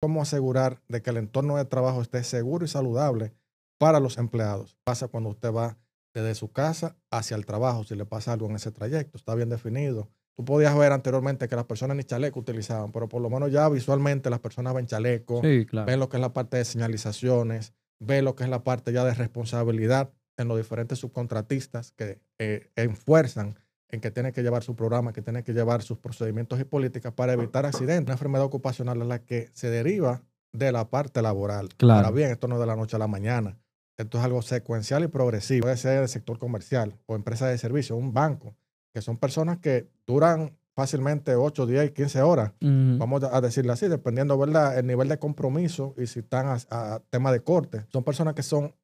cómo asegurar de que el entorno de trabajo esté seguro y saludable para los empleados. Pasa cuando usted va desde su casa hacia el trabajo, si le pasa algo en ese trayecto, está bien definido. Tú podías ver anteriormente que las personas ni chaleco utilizaban, pero por lo menos ya visualmente las personas ven chaleco, sí, claro. ven lo que es la parte de señalizaciones, ven lo que es la parte ya de responsabilidad en los diferentes subcontratistas que eh, enfuerzan en que tiene que llevar su programa, que tiene que llevar sus procedimientos y políticas para evitar accidentes. Una enfermedad ocupacional es la que se deriva de la parte laboral. Claro. Ahora bien, esto no es de la noche a la mañana. Esto es algo secuencial y progresivo. Puede ser el sector comercial o empresa de servicio, un banco, que son personas que duran fácilmente 8, 10, 15 horas, vamos a decirlo así, dependiendo ¿verdad? el nivel de compromiso y si están a, a tema de corte. Son personas que son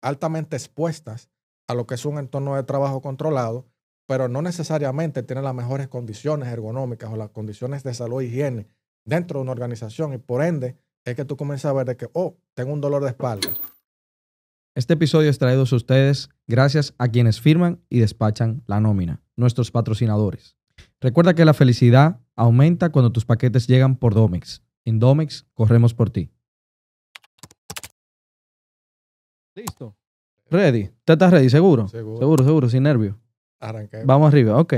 altamente expuestas a lo que es un entorno de trabajo controlado pero no necesariamente tiene las mejores condiciones ergonómicas o las condiciones de salud e higiene dentro de una organización y por ende es que tú comienzas a ver que, oh, tengo un dolor de espalda. Este episodio es traído a ustedes gracias a quienes firman y despachan la nómina, nuestros patrocinadores. Recuerda que la felicidad aumenta cuando tus paquetes llegan por Domex. En Domex corremos por ti. Listo. Ready. ¿Te estás ready? ¿Seguro? Seguro, seguro, seguro sin nervio. Vamos arriba, ok.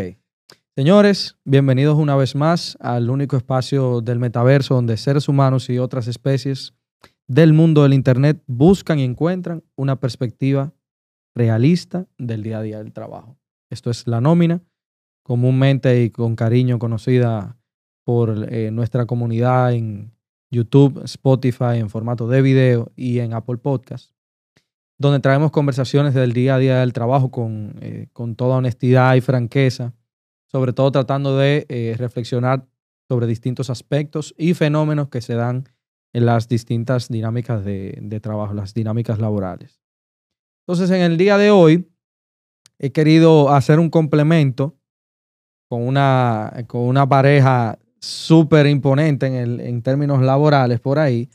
Señores, bienvenidos una vez más al único espacio del metaverso donde seres humanos y otras especies del mundo del Internet buscan y encuentran una perspectiva realista del día a día del trabajo. Esto es la nómina, comúnmente y con cariño conocida por eh, nuestra comunidad en YouTube, Spotify en formato de video y en Apple Podcasts donde traemos conversaciones del día a día del trabajo con, eh, toda honestidad y franqueza, sobre todo tratando de eh, reflexionar sobre distintos aspectos y fenómenos que se dan en las distintas dinámicas de, de trabajo, las dinámicas laborales. Entonces, en el día de hoy he querido hacer un complemento con una, con una pareja súper imponente en, en términos laborales por ahí,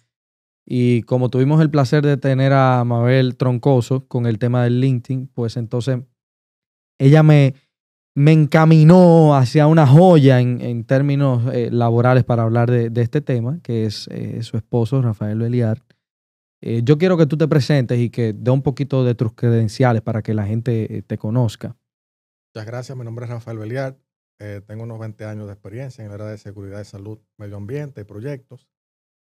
y como tuvimos el placer de tener a Mabel Troncoso con el tema del LinkedIn, pues entonces ella me, me encaminó hacia una joya en, términos eh, laborales para hablar de, este tema, que es eh, su esposo, Rafael Beliar. Eh, yo quiero que tú te presentes y que dé un poquito de tus credenciales para que la gente te conozca. Muchas gracias, mi nombre es Rafael Beliar. tengo unos 20 años de experiencia en el área de seguridad de salud, medio ambiente y proyectos.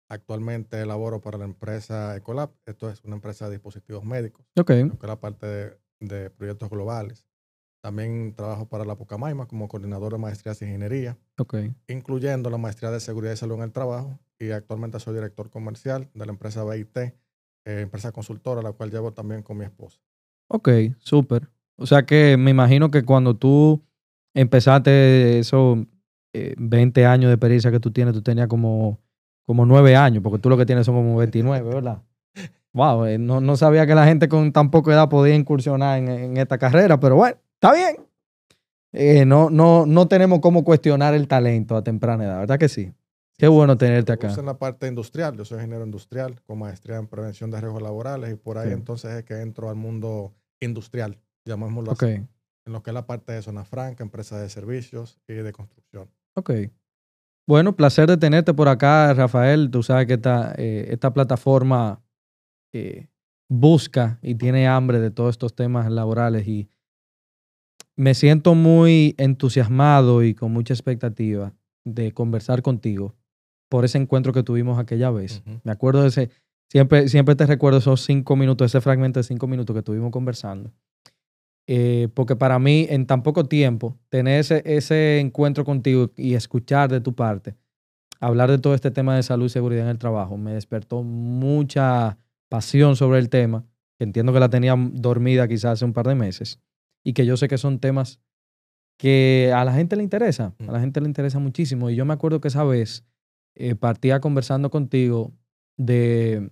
Actualmente laboro para la empresa Ecolab. Esto es una empresa de dispositivos médicos. Ok. Que es la parte de, proyectos globales. También trabajo para la Pocamaima como coordinador de maestrías de ingeniería. Ok. Incluyendo la maestría de seguridad y salud en el trabajo. Y actualmente soy director comercial de la empresa BIT, eh, empresa consultora, la cual llevo también con mi esposa. Ok, súper. O sea que me imagino que cuando tú empezaste esos 20 eh, años de experiencia que tú tienes, tú tenías como como nueve años, porque tú lo que tienes son como 29, ¿verdad? Wow, eh, no, sabía que la gente con tan poca edad podía incursionar en, esta carrera, pero bueno, está bien. Eh, no, no, no tenemos cómo cuestionar el talento a temprana edad, ¿verdad que sí? Qué bueno tenerte acá. en la parte industrial, yo soy ingeniero industrial con maestría en prevención de riesgos laborales y por ahí entonces es que entro al mundo industrial, llamémoslo así. En lo que es la parte de zona franca, empresas de servicios y de construcción. Ok. Bueno, placer de tenerte por acá, Rafael. Tú sabes que esta, eh, plataforma eh, busca y tiene hambre de todos estos temas laborales y me siento muy entusiasmado y con mucha expectativa de conversar contigo por ese encuentro que tuvimos aquella vez. Me acuerdo de ese, siempre, siempre te recuerdo esos cinco minutos, ese fragmento de cinco minutos que estuvimos conversando. Eh, porque para mí, en tan poco tiempo, tener ese, encuentro contigo y escuchar de tu parte, hablar de todo este tema de salud y seguridad en el trabajo, me despertó mucha pasión sobre el tema, que entiendo que la tenía dormida quizás hace un par de meses, y que yo sé que son temas que a la gente le interesa, a la mm. gente le interesa muchísimo. Y yo me acuerdo que esa vez eh, partía conversando contigo de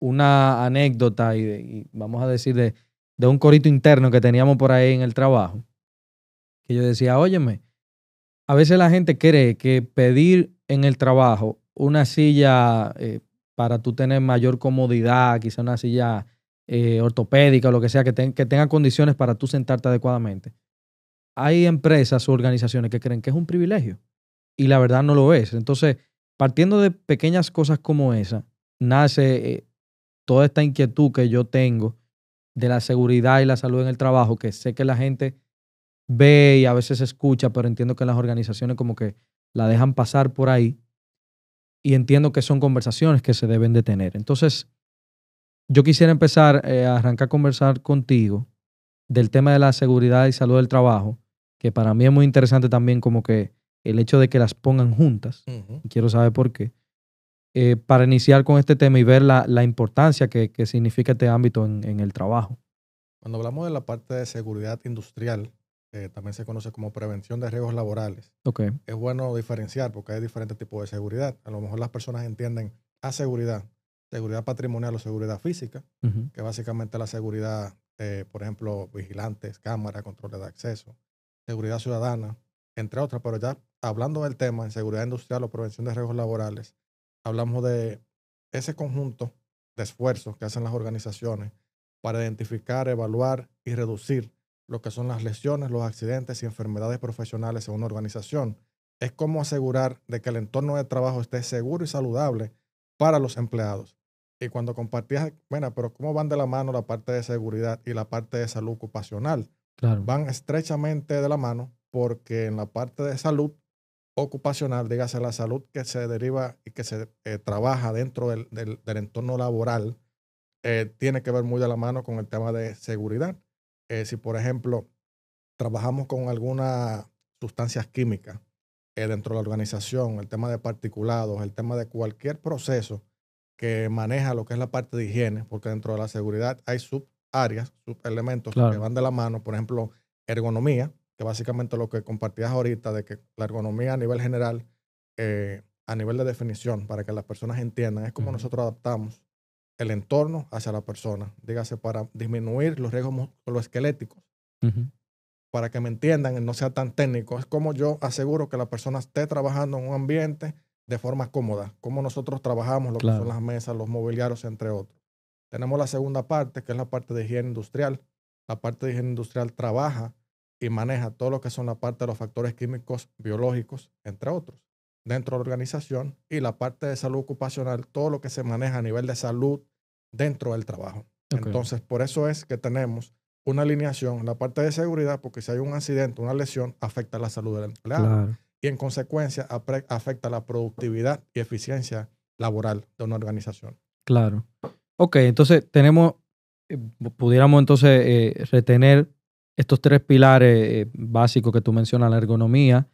una anécdota y, y vamos a decir de de un corito interno que teníamos por ahí en el trabajo, que yo decía, óyeme, a veces la gente cree que pedir en el trabajo una silla eh, para tú tener mayor comodidad, quizá una silla eh, ortopédica o lo que sea, que, tenga condiciones para tú sentarte adecuadamente. Hay empresas o organizaciones que creen que es un privilegio y la verdad no lo es. Entonces, partiendo de pequeñas cosas como esa, nace eh, toda esta inquietud que yo tengo de la seguridad y la salud en el trabajo, que sé que la gente ve y a veces escucha, pero entiendo que las organizaciones como que la dejan pasar por ahí y entiendo que son conversaciones que se deben de tener. Entonces, yo quisiera empezar eh, a arrancar a conversar contigo del tema de la seguridad y salud del trabajo, que para mí es muy interesante también como que el hecho de que las pongan juntas, quiero saber por qué, eh, para iniciar con este tema y ver la, importancia que, significa este ámbito en, el trabajo. Cuando hablamos de la parte de seguridad industrial, eh, también se conoce como prevención de riesgos laborales, okay. es bueno diferenciar porque hay diferentes tipos de seguridad. A lo mejor las personas entienden a seguridad, seguridad patrimonial o seguridad física, que básicamente la seguridad, eh, por ejemplo, vigilantes, cámaras, controles de acceso, seguridad ciudadana, entre otras, pero ya hablando del tema en seguridad industrial o prevención de riesgos laborales, hablamos de ese conjunto de esfuerzos que hacen las organizaciones para identificar, evaluar y reducir lo que son las lesiones, los accidentes y enfermedades profesionales en una organización. Es como asegurar de que el entorno de trabajo esté seguro y saludable para los empleados. Y cuando compartías, bueno, pero ¿cómo van de la mano la parte de seguridad y la parte de salud ocupacional? Van estrechamente de la mano porque en la parte de salud ocupacional, dígase la salud que se deriva y que se eh, trabaja dentro del, entorno laboral, eh, tiene que ver muy de la mano con el tema de seguridad. Eh, si, por ejemplo, trabajamos con algunas sustancias químicas dentro de la organización, el tema de particulados, el tema de cualquier proceso que maneja lo que es la parte de higiene, porque dentro de la seguridad hay subáreas, subelementos elementos que van de la mano, por ejemplo, ergonomía, que básicamente lo que compartías ahorita, de que la ergonomía a nivel general, eh, a nivel de definición, para que las personas entiendan, es como nosotros adaptamos el entorno hacia la persona, dígase, para disminuir los riesgos los esqueléticos Para que me entiendan, no sea tan técnico, es como yo aseguro que la persona esté trabajando en un ambiente de forma cómoda, como nosotros trabajamos, lo que son las mesas, los mobiliarios, entre otros. Tenemos la segunda parte, que es la parte de higiene industrial. La parte de higiene industrial trabaja y maneja todo lo que son la parte de los factores químicos, biológicos, entre otros, dentro de la organización y la parte de salud ocupacional, todo lo que se maneja a nivel de salud dentro del trabajo. Entonces, por eso es que tenemos una alineación, en la parte de seguridad, porque si hay un accidente, una lesión, afecta la salud del empleado y en consecuencia afecta la productividad y eficiencia laboral de una organización. Claro. Ok, entonces tenemos, eh, pudiéramos entonces eh, retener estos tres pilares eh, básicos que tú mencionas, la ergonomía,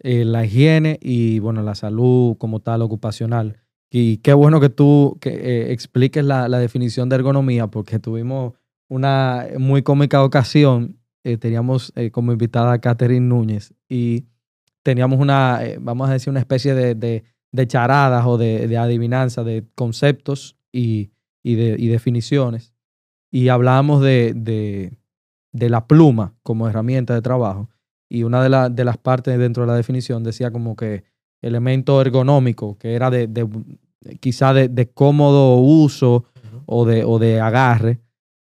eh, la higiene y, bueno, la salud como tal ocupacional. Y qué bueno que tú que, eh, expliques la, definición de ergonomía, porque tuvimos una muy cómica ocasión, teníamos como invitada a Catherine Núñez y teníamos una, vamos a decir, una especie de, charadas o de, de, adivinanza de conceptos y, y, y definiciones. Y hablábamos de, de la pluma como herramienta de trabajo. Y una de, de las partes dentro de la definición decía como que elemento ergonómico, que era de, quizá de, cómodo uso o, de, o de agarre.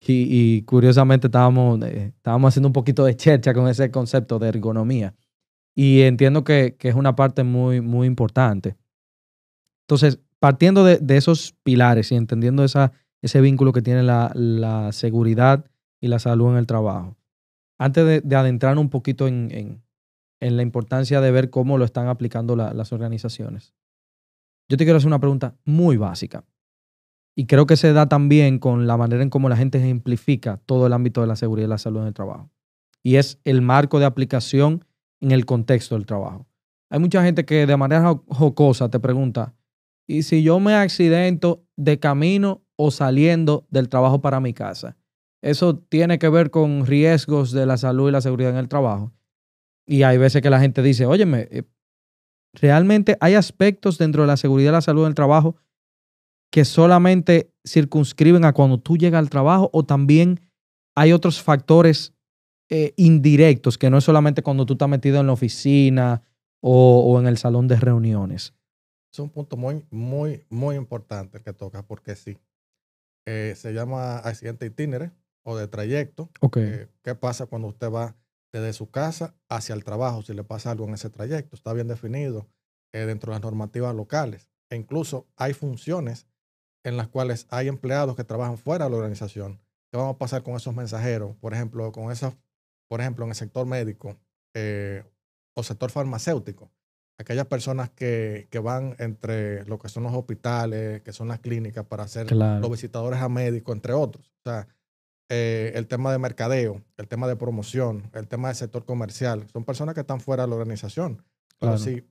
Y, curiosamente estábamos, eh, estábamos haciendo un poquito de chercha con ese concepto de ergonomía. Y entiendo que, es una parte muy, muy importante. Entonces, partiendo de, esos pilares y entendiendo esa, ese vínculo que tiene la, la seguridad y la salud en el trabajo. Antes de, adentrar un poquito en, la importancia de ver cómo lo están aplicando las organizaciones, yo te quiero hacer una pregunta muy básica. Y creo que se da también con la manera en cómo la gente ejemplifica todo el ámbito de la seguridad y la salud en el trabajo. Y es el marco de aplicación en el contexto del trabajo. Hay mucha gente que de manera jocosa te pregunta, ¿y si yo me accidento de camino o saliendo del trabajo para mi casa? eso tiene que ver con riesgos de la salud y la seguridad en el trabajo. Y hay veces que la gente dice, óyeme, eh, realmente hay aspectos dentro de la seguridad y la salud en el trabajo que solamente circunscriben a cuando tú llegas al trabajo o también hay otros factores eh, indirectos que no es solamente cuando tú estás metido en la oficina o, en el salón de reuniones. Es un punto muy, muy, muy importante que toca porque sí. Eh, se llama accidente itinerario o de trayecto. Eh, ¿Qué pasa cuando usted va desde su casa hacia el trabajo si le pasa algo en ese trayecto? Está bien definido eh, dentro de las normativas locales. E incluso hay funciones en las cuales hay empleados que trabajan fuera de la organización. ¿Qué vamos a pasar con esos mensajeros? Por ejemplo, con esas, por ejemplo, en el sector médico eh, o sector farmacéutico. Aquellas personas que, van entre lo que son los hospitales, que son las clínicas, para hacer los visitadores a médicos, entre otros. O sea, eh, el tema de mercadeo, el tema de promoción, el tema del sector comercial. Son personas que están fuera de la organización. Pero si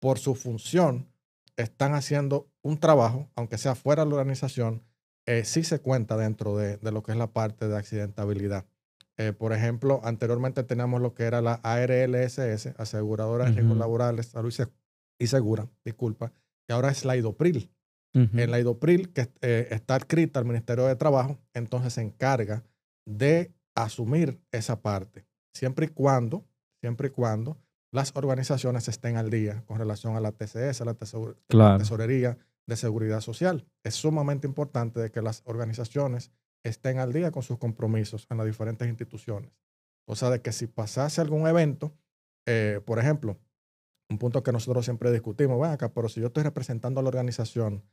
por su función están haciendo un trabajo, aunque sea fuera de la organización, eh, sí se cuenta dentro de, lo que es la parte de accidentabilidad. Eh, por ejemplo, anteriormente teníamos lo que era la ARLSS, Aseguradora de Riesgos Laborales, Salud y Segura, disculpa, que ahora es la IDOPRIL. En la IDOPRIL, que eh, está adscrita al Ministerio de Trabajo, entonces se encarga de asumir esa parte, siempre y cuando, siempre y cuando las organizaciones estén al día con relación a la TCS, la, tesorería de seguridad social. Es sumamente importante de que las organizaciones estén al día con sus compromisos en las diferentes instituciones. O sea, de que si pasase algún evento, eh, por ejemplo, un punto que nosotros siempre discutimos, ven acá, pero si yo estoy representando a la organización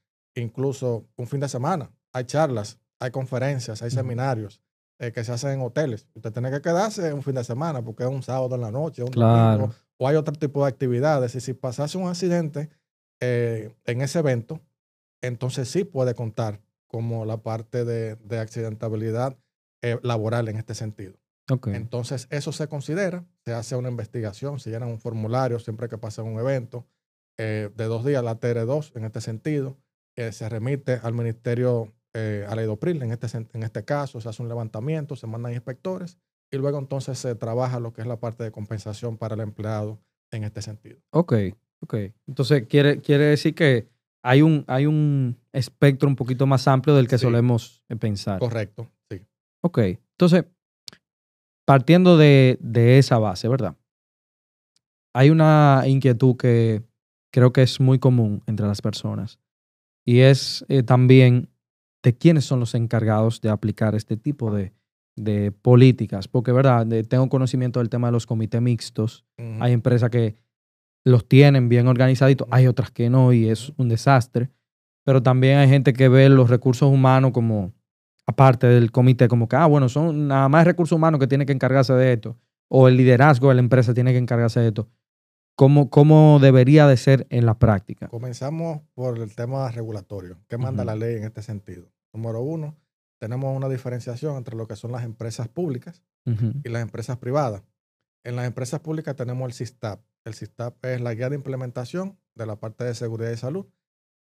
incluso un fin de semana. Hay charlas, hay conferencias, hay seminarios eh, que se hacen en hoteles. Usted tiene que quedarse un fin de semana porque es un sábado en la noche, un domingo, o hay otro tipo de actividades. Y si pasase un accidente eh, en ese evento, entonces sí puede contar como la parte de, accidentabilidad eh, laboral en este sentido. Entonces eso se considera, se hace una investigación, se llena un formulario siempre que pasa un evento de dos días, la TR2 en este sentido eh, se remite al Ministerio, eh, a la IDOPRIL, en este, en este caso se hace un levantamiento, se mandan inspectores y luego entonces se trabaja lo que es la parte de compensación para el empleado en este sentido. Ok, ok. Entonces quiere, quiere decir que hay un, hay un espectro un poquito más amplio del que solemos eh, pensar. Correcto, sí. Ok, entonces, partiendo de esa base, ¿verdad? Hay una inquietud que creo que es muy común entre las personas y es eh, también de quiénes son los encargados de aplicar este tipo de, de políticas. Porque, ¿verdad? tengo conocimiento del tema de los comités mixtos. Hay empresas que los tienen bien organizaditos, hay otras que no y es un desastre. Pero también hay gente que ve los recursos humanos como, aparte del comité, como que, ah, bueno, son nada más recursos humanos que tienen que encargarse de esto. O el liderazgo de la empresa tiene que encargarse de esto cómo, cómo debería de ser en la práctica. Comenzamos por el tema regulatorio. ¿Qué manda la ley en este sentido? Número uno, tenemos una diferenciación entre lo que son las empresas públicas y las empresas privadas. En las empresas públicas tenemos el SISTAP. El SISTAP es la guía de implementación de la parte de seguridad y salud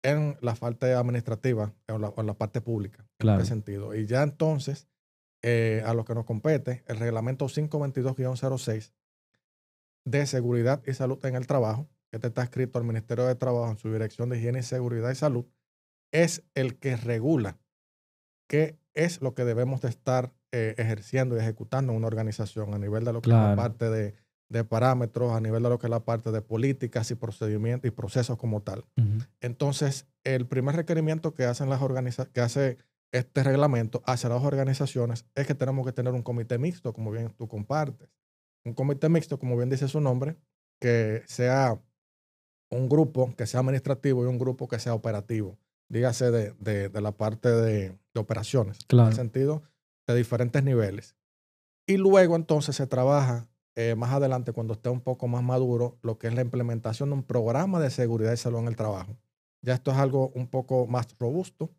en la parte administrativa o en la, parte pública. En ese sentido. Y ya entonces, eh, a lo que nos compete, el reglamento 522-06 de Seguridad y Salud en el Trabajo, que te está escrito al Ministerio de Trabajo en su Dirección de Higiene, Seguridad y Salud, es el que regula qué es lo que debemos de estar eh, ejerciendo y ejecutando en una organización a nivel de lo que es la parte de, parámetros, a nivel de lo que es la parte de políticas y procedimientos y procesos como tal. Entonces, el primer requerimiento que hacen las organizaciones, que hace este reglamento hacia las organizaciones es que tenemos que tener un comité mixto, como bien tú compartes un comité mixto, como bien dice su nombre, que sea un grupo que sea administrativo y un grupo que sea operativo, dígase de, la parte de, operaciones, claro. en el sentido de diferentes niveles. Y luego entonces se trabaja eh, más adelante, cuando esté un poco más maduro, lo que es la implementación de un programa de seguridad y salud en el trabajo. Ya esto es algo un poco más robusto,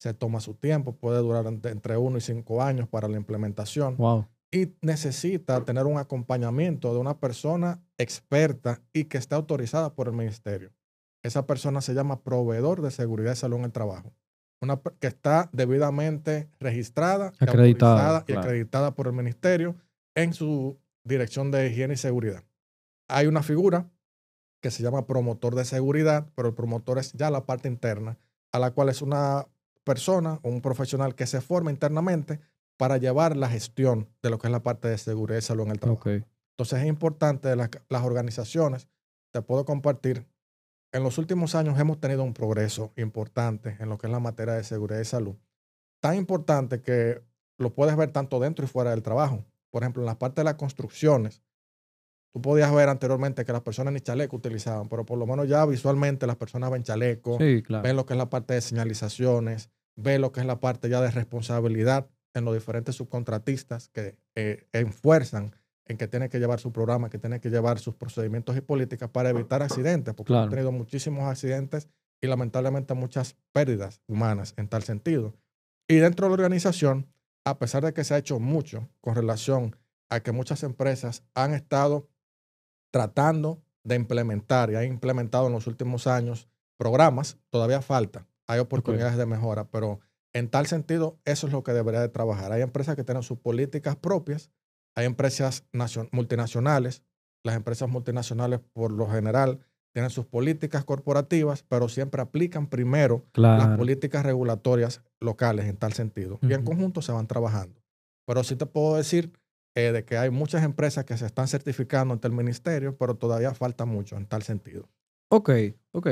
se toma su tiempo, puede durar entre, entre uno y cinco años para la implementación. Wow y necesita tener un acompañamiento de una persona experta y que esté autorizada por el ministerio. Esa persona se llama proveedor de seguridad y salud en el trabajo. Una que está debidamente registrada, acreditada, y acreditada por el ministerio en su dirección de higiene y seguridad. Hay una figura que se llama promotor de seguridad, pero el promotor es ya la parte interna, a la cual es una persona o un profesional que se forma internamente para llevar la gestión de lo que es la parte de seguridad y salud en el trabajo. Entonces es importante las, las organizaciones, te puedo compartir, en los últimos años hemos tenido un progreso importante en lo que es la materia de seguridad y salud. Tan importante que lo puedes ver tanto dentro y fuera del trabajo. Por ejemplo, en la parte de las construcciones, tú podías ver anteriormente que las personas ni chaleco utilizaban, pero por lo menos ya visualmente las personas ven chaleco, ven lo que es la parte de señalizaciones, ven lo que es la parte ya de responsabilidad en los diferentes subcontratistas que eh, enfuerzan en que tienen que llevar su programa, que tienen que llevar sus procedimientos y políticas para evitar accidentes, porque han tenido muchísimos accidentes y lamentablemente muchas pérdidas humanas en tal sentido. Y dentro de la organización, a pesar de que se ha hecho mucho con relación a que muchas empresas han estado tratando de implementar y han implementado en los últimos años programas, todavía falta, hay oportunidades de mejora, pero en tal sentido, eso es lo que debería de trabajar. Hay empresas que tienen sus políticas propias, hay empresas multinacionales. Las empresas multinacionales, por lo general, tienen sus políticas corporativas, pero siempre aplican primero las políticas regulatorias locales en tal sentido. Y en conjunto se van trabajando. Pero sí te puedo decir eh, de que hay muchas empresas que se están certificando ante el ministerio, pero todavía falta mucho en tal sentido. Ok, ok.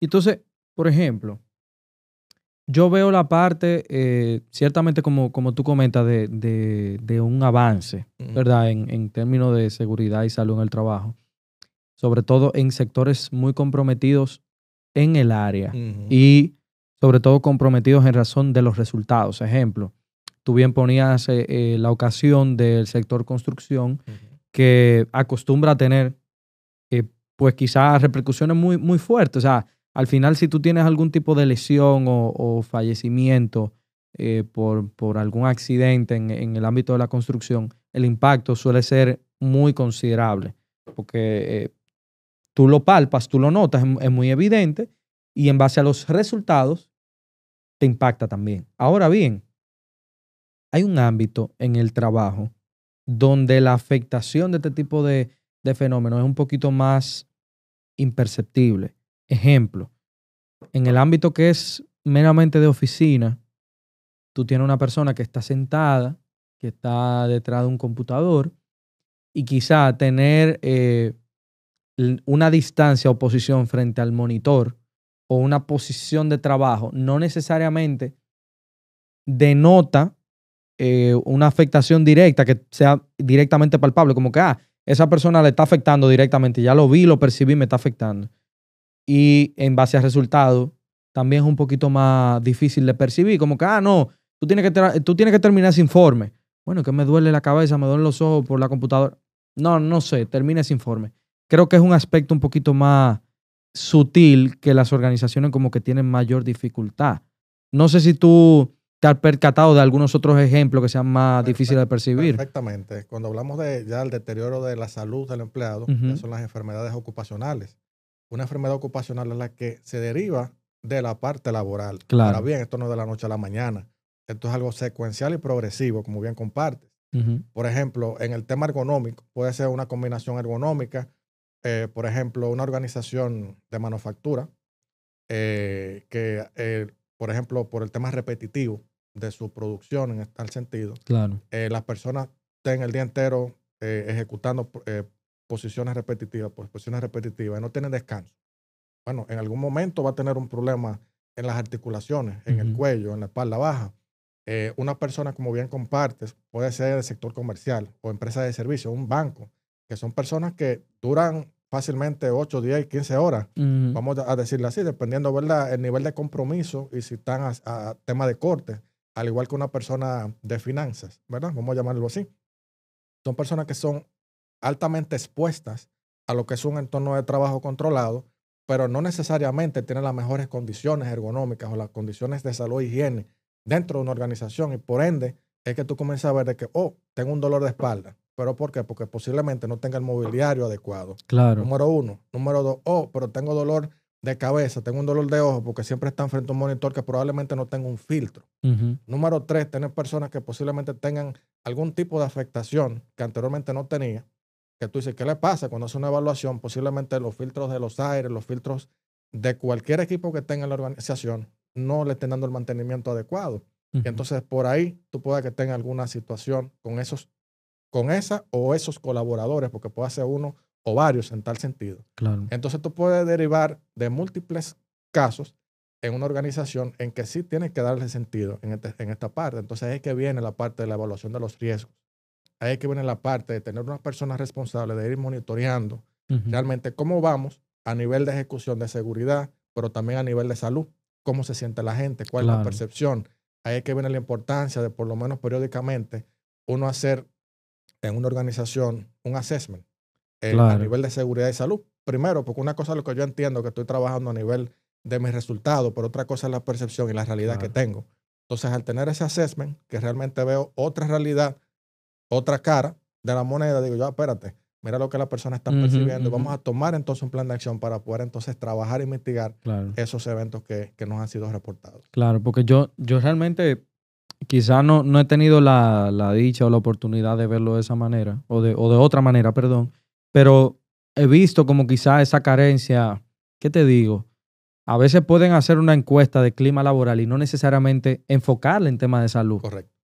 Entonces, por ejemplo, yo veo la parte, eh, ciertamente como, como tú comentas, de, un avance, ¿verdad? En, en, términos de seguridad y salud en el trabajo, sobre todo en sectores muy comprometidos en el área y sobre todo comprometidos en razón de los resultados. Ejemplo, tú bien ponías eh, eh, la ocasión del sector construcción que acostumbra a tener, pues quizás repercusiones muy, muy fuertes. O sea, al final si tú tienes algún tipo de lesión o, fallecimiento eh, por, algún accidente en, el ámbito de la construcción, el impacto suele ser muy considerable, porque eh, tú lo palpas, tú lo notas, es, muy evidente, y en base a los resultados te impacta también. Ahora bien, hay un ámbito en el trabajo donde la afectación de este tipo de, de fenómenos es un poquito más imperceptible. Ejemplo, en el ámbito que es meramente de oficina, tú tienes una persona que está sentada, que está detrás de un computador, y quizá tener eh, una distancia o posición frente al monitor o una posición de trabajo no necesariamente denota eh, una afectación directa que sea directamente palpable, como que, ah, esa persona le está afectando directamente, ya lo vi, lo percibí, me está afectando y en base a resultados también es un poquito más difícil de percibir, como que, ah, no, tú tienes que, tú tienes que terminar ese informe. Bueno, que me duele la cabeza, me duelen los ojos por la computadora. No, no sé, termina ese informe. Creo que es un aspecto un poquito más sutil que las organizaciones como que tienen mayor dificultad. No sé si tú te has percatado de algunos otros ejemplos que sean más difíciles de percibir. Exactamente. Cuando hablamos de, ya del deterioro de la salud del empleado, son las enfermedades ocupacionales una enfermedad ocupacional es la que se deriva de la parte laboral. Claro. Ahora bien, esto no es de la noche a la mañana. Esto es algo secuencial y progresivo, como bien compartes. Por ejemplo, en el tema ergonómico, puede ser una combinación ergonómica, eh, por ejemplo, una organización de manufactura eh, que, eh, por ejemplo, por el tema repetitivo de su producción en tal sentido, claro. las personas estén el día entero ejecutando posiciones repetitivas, pues, posiciones repetitivas, y no tienen descanso. Bueno, en algún momento va a tener un problema en las articulaciones, en el cuello, en la espalda baja. Eh, una persona, como bien compartes, puede ser del sector comercial o empresa de servicio, un banco, que son personas que duran fácilmente 8, 10, 15 horas, vamos a decirle así, dependiendo ¿verdad? el nivel de compromiso y si están a, a tema de corte, al igual que una persona de finanzas, ¿verdad? Vamos a llamarlo así. Son personas que son altamente expuestas a lo que es un entorno de trabajo controlado, pero no necesariamente tienen las mejores condiciones ergonómicas o las condiciones de salud e higiene dentro de una organización. Y por ende, es que tú comienzas a ver de que, oh, tengo un dolor de espalda. ¿Pero por qué? Porque posiblemente no tenga el mobiliario adecuado. Claro. Número uno. Número dos, oh, pero tengo dolor de cabeza, tengo un dolor de ojo, porque siempre están frente a un monitor que probablemente no tenga un filtro. Número tres, tener personas que posiblemente tengan algún tipo de afectación que anteriormente no tenía que tú dices, ¿qué le pasa? Cuando hace una evaluación, posiblemente los filtros de los aires, los filtros de cualquier equipo que tenga en la organización, no le estén dando el mantenimiento adecuado. entonces, por ahí, tú puedes que tenga alguna situación con esos, con esa o esos colaboradores, porque puede ser uno o varios en tal sentido. Claro. Entonces, tú puedes derivar de múltiples casos en una organización en que sí tienes que darle sentido en, este, en esta parte. Entonces, es que viene la parte de la evaluación de los riesgos hay que viene la parte de tener unas personas responsables de ir monitoreando realmente cómo vamos a nivel de ejecución de seguridad, pero también a nivel de salud, cómo se siente la gente, cuál es la percepción. Ahí hay que viene la importancia de por lo menos periódicamente uno hacer en una organización un assessment eh, a nivel de seguridad y salud. Primero, porque una cosa es lo que yo entiendo que estoy trabajando a nivel de mis resultados, pero otra cosa es la percepción y la realidad que tengo. Entonces, al tener ese assessment, que realmente veo otra realidad otra cara de la moneda, digo yo, espérate, mira lo que la persona está percibiendo. Vamos a tomar entonces un plan de acción para poder entonces trabajar y e mitigar esos eventos que, nos han sido reportados. Claro, porque yo, yo realmente quizás no, no he tenido la, la, dicha o la oportunidad de verlo de esa manera, o de, o de otra manera, perdón, pero he visto como quizás esa carencia, ¿qué te digo? A veces pueden hacer una encuesta de clima laboral y no necesariamente enfocarla en temas de salud. Correcto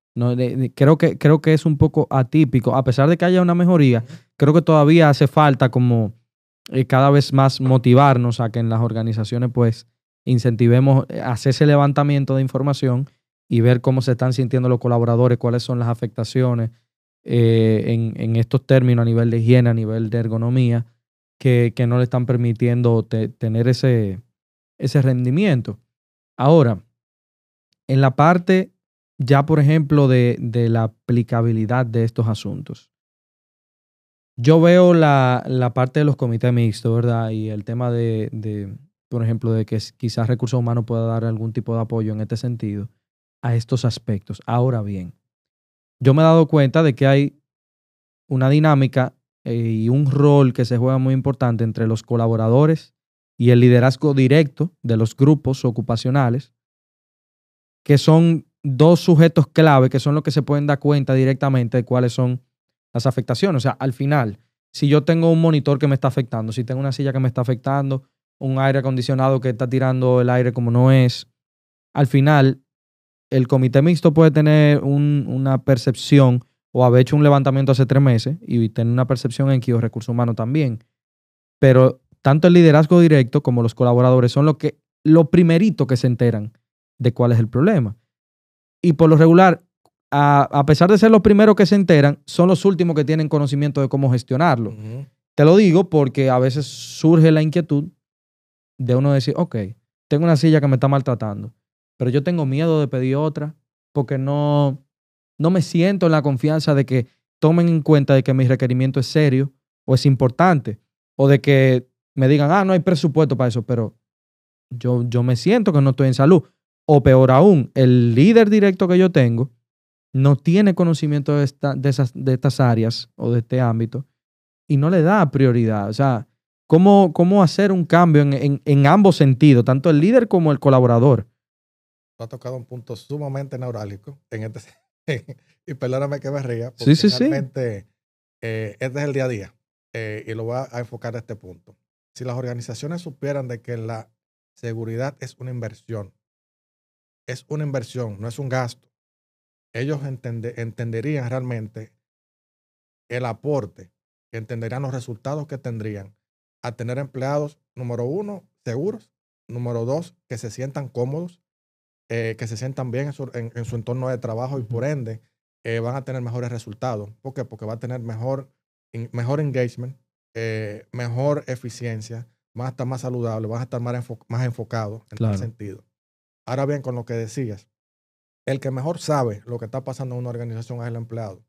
creo, que, creo que es un poco atípico. A pesar de que haya una mejoría, creo que todavía hace falta como eh, cada vez más motivarnos a que en las organizaciones pues incentivemos a eh, hacer ese levantamiento de información y ver cómo se están sintiendo los colaboradores, cuáles son las afectaciones eh, en, estos términos a nivel de higiene, a nivel de ergonomía, que, no le están permitiendo tener ese, ese rendimiento. Ahora, en la parte ya por ejemplo de, la aplicabilidad de estos asuntos. Yo veo la, parte de los comités mixtos, ¿verdad? Y el tema de, de, por ejemplo, de que quizás recursos humanos pueda dar algún tipo de apoyo en este sentido a estos aspectos. Ahora bien, yo me he dado cuenta de que hay una dinámica eh, y un rol que se juega muy importante entre los colaboradores y el liderazgo directo de los grupos ocupacionales, que son dos sujetos clave que son los que se pueden dar cuenta directamente de cuáles son las afectaciones. O sea, al final, si yo tengo un monitor que me está afectando, si tengo una silla que me está afectando, un aire acondicionado que está tirando el aire como no es, al final el comité mixto puede tener una percepción o haber hecho un levantamiento hace tres meses y tener una percepción en que los recursos humanos también. Pero tanto el liderazgo directo como los colaboradores son los que lo primerito que se enteran de cuál es el problema y por lo regular, a, pesar de ser los primeros que se enteran, son los últimos que tienen conocimiento de cómo gestionarlo. Te lo digo porque a veces surge la inquietud de uno decir, ok, tengo una silla que me está maltratando, pero yo tengo miedo de pedir otra porque no, no me siento en la confianza de que tomen en cuenta de que mi requerimiento es serio o es importante, o de que me digan, ah, no hay presupuesto para eso, pero yo, yo me siento que no estoy en salud. O peor aún, el líder directo que yo tengo no tiene conocimiento de, esta, de, esas, de estas áreas o de este ámbito y no le da prioridad. O sea, ¿cómo, cómo hacer un cambio en, ambos sentidos, tanto el líder como el colaborador? Tú has tocado un punto sumamente neurálgico en este, y perdóname que me ría, porque sí, sí, realmente eh, este es el día a día eh, y lo voy a enfocar a este punto. Si las organizaciones supieran de que la seguridad es una inversión es una inversión, no es un gasto. Ellos entenderían realmente el aporte, entenderían los resultados que tendrían a tener empleados, número uno, seguros, número dos, que se sientan cómodos, eh, que se sientan bien en su, entorno de trabajo y por ende eh, van a tener mejores resultados. ¿Por qué? Porque va a tener mejor, mejor engagement, eh, mejor eficiencia, van a estar más saludables, van a estar más, enfocados en ese sentido. Ahora bien, con lo que decías, el que mejor sabe lo que está pasando en una organización es el empleado.